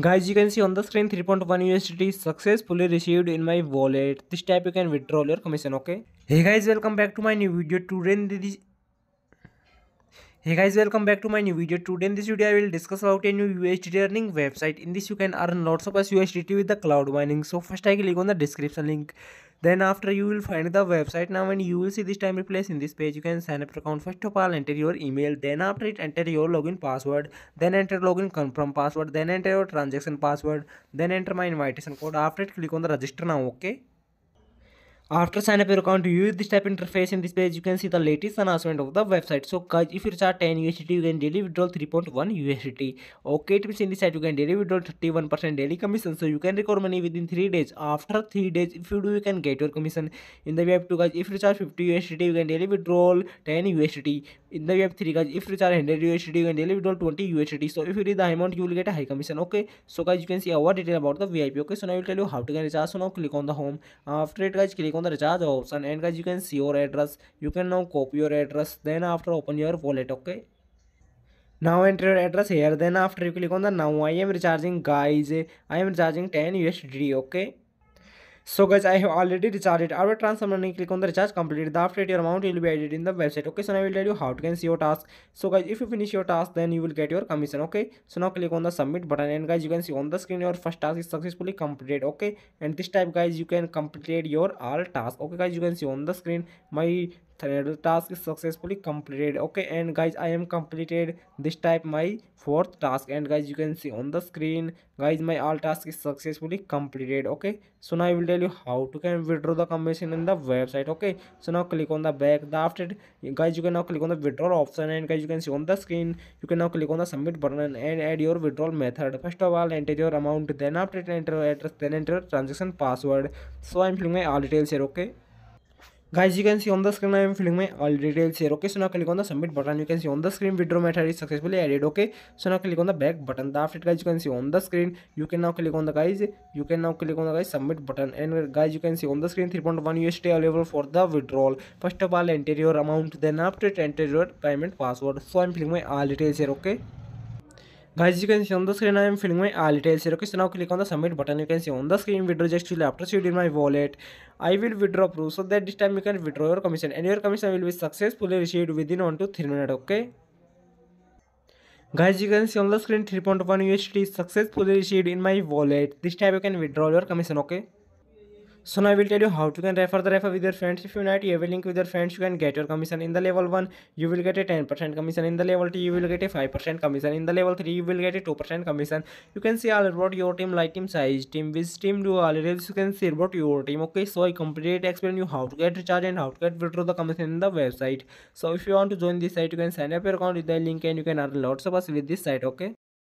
guys you can see on the screen 3.1 USDT successfully received in my wallet this type you can withdraw your commission okay hey guys welcome back to my new video today in this Hey guys welcome back to my new video. Today in this video I will discuss about a new USDT earning website. In this you can earn lots of USDT with the cloud mining. So first I click on the description link. Then after you will find the website now when you will see this time replace in this page you can sign up account. First of all enter your email then after it enter your login password then enter login confirm password then enter your transaction password then enter my invitation code after it click on the register now okay. After sign up your account, you use this type interface in this page. You can see the latest announcement of the website. So guys, if you charge 10 USDT, you can daily withdraw 3.1 USDT. Okay, it means in this site you can daily withdraw 31% daily commission. So you can record money within 3 days. After 3 days, if you do, you can get your commission. In the web 2 guys, if you charge 50 USDT, you can daily withdraw 10 USDT. In the web 3 guys, if you charge 100 USDT, you can daily withdraw 20 USDT. So if you read the amount, you will get a high commission. Okay, so guys, you can see our detail about the VIP. Okay, so now I will tell you how to get recharge. So now click on the home. After it guys, click click on the recharge option and guys you can see your address you can now copy your address then after open your wallet okay now enter your address here then after you click on the now i am recharging guys i am recharging 10 usd okay so guys I have already recharged our transfer नहीं click on the recharge complete the after your amount will be added in the website okay so I will you how to can see your task so guys if you finish your task then you will get your commission okay so now click on the submit button and guys you can see on the screen your first task is successfully completed okay and this type guys you can complete your all task okay guys you can see on the screen my third task is successfully completed okay and guys I am completed this type my fourth task and guys you can see on the screen guys my all task is successfully completed okay so now I will tell you how to can withdraw the commission in the website okay so now click on the back the after guys you can now click on the withdrawal option and guys you can see on the screen you can now click on the submit button and add your withdrawal method first of all enter your amount then after enter address then enter transaction password so I am filling my all details okay Guys, you can see on the screen I am filling my all details here. Okay, so now click on the submit button. You can see on the screen withdraw method is successfully added. Okay, so now click on the back button. After it, guys, you can see on the screen. You can now click on the guys. You can now click on the guys submit button. And guys, you can see on the screen 3.1 USD available for the withdrawal. First of all, enter your amount. Then after it, enter your payment password. So I am filling my all details here. Okay. Guys, you can see on the screen I am filling my Alitail Xerox. Now click on the submit button. You can see on the screen withdraw just till after seed in my wallet. I will withdraw proof so that this time you can withdraw your commission and your commission will be successfully received within 1 to 3 minutes. Okay. Guys, you can see on the screen 3.1 USD successfully received in my wallet. This time you can withdraw your commission. Okay. So now I will tell you how to can refer the refer with your friends. If you unite you will link with your friends, you can get your commission in the level 1, you will get a 10% commission in the level 2, you will get a 5% commission in the level 3, you will get a 2% commission. You can see all about your team, like team size, team which team do all reviews, you can see about your team. Okay, so I completely explain you how to get recharge and how to get withdraw the commission in the website. So if you want to join this site, you can sign up your account with the link and you can earn lots of us with this site, okay?